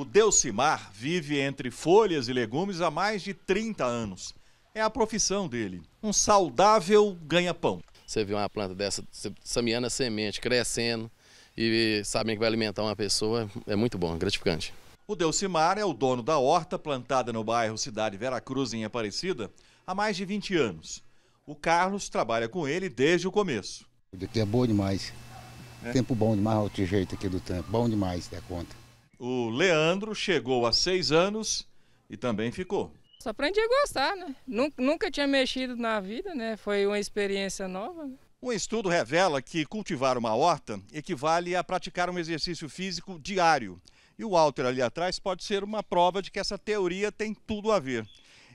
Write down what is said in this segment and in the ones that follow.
O Delcimar vive entre folhas e legumes há mais de 30 anos. É a profissão dele, um saudável ganha-pão. Você vê uma planta dessa, semeando semente, crescendo e sabem que vai alimentar uma pessoa, é muito bom, gratificante. O Delcimar é o dono da horta plantada no bairro Cidade Vera Cruz em Aparecida, há mais de 20 anos. O Carlos trabalha com ele desde o começo. O tempo é bom demais. É. Tempo bom demais, o jeito aqui do tempo. Bom demais, da conta. O Leandro chegou há seis anos e também ficou. Só aprendi a gostar, né? Nunca tinha mexido na vida, né? Foi uma experiência nova. Né? Um estudo revela que cultivar uma horta equivale a praticar um exercício físico diário. E o Walter ali atrás pode ser uma prova de que essa teoria tem tudo a ver.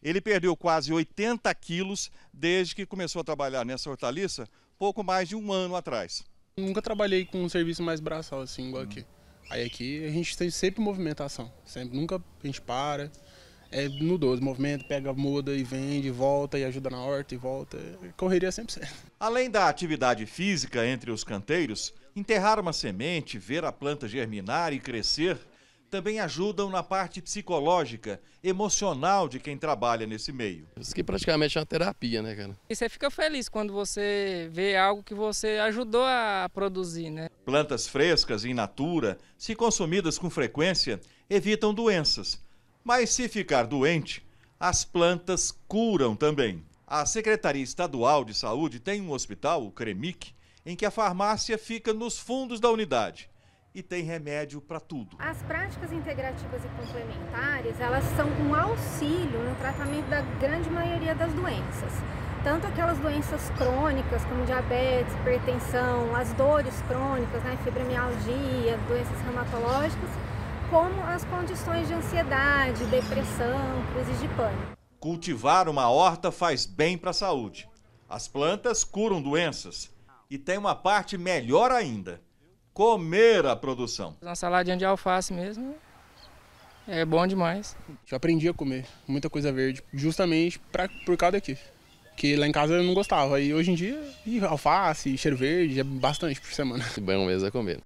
Ele perdeu quase 80 quilos desde que começou a trabalhar nessa hortaliça, pouco mais de um ano atrás. Nunca trabalhei com um serviço mais braçal assim, igual hum. aqui. Aí aqui a gente tem sempre movimentação, sempre, nunca a gente para. É no 12, movimento, pega, muda e vende, volta e ajuda na horta e volta. Correria sempre certo. Além da atividade física entre os canteiros, enterrar uma semente, ver a planta germinar e crescer também ajudam na parte psicológica, emocional de quem trabalha nesse meio. Isso aqui praticamente é uma terapia, né, cara? E você fica feliz quando você vê algo que você ajudou a produzir, né? Plantas frescas in natura, se consumidas com frequência, evitam doenças. Mas se ficar doente, as plantas curam também. A Secretaria Estadual de Saúde tem um hospital, o CREMIC, em que a farmácia fica nos fundos da unidade e tem remédio para tudo. As práticas integrativas e complementares, elas são um auxílio no tratamento da grande maioria das doenças. Tanto aquelas doenças crônicas, como diabetes, hipertensão, as dores crônicas, né, fibromialgia, doenças reumatológicas, como as condições de ansiedade, depressão, crises de pânico. Cultivar uma horta faz bem para a saúde. As plantas curam doenças e tem uma parte melhor ainda comer a produção. Uma saladinha de alface mesmo é bom demais. Eu aprendi a comer muita coisa verde, justamente pra, por causa daqui. Que lá em casa eu não gostava. E hoje em dia, alface, cheiro verde, é bastante por semana. Que bom mesmo é comer.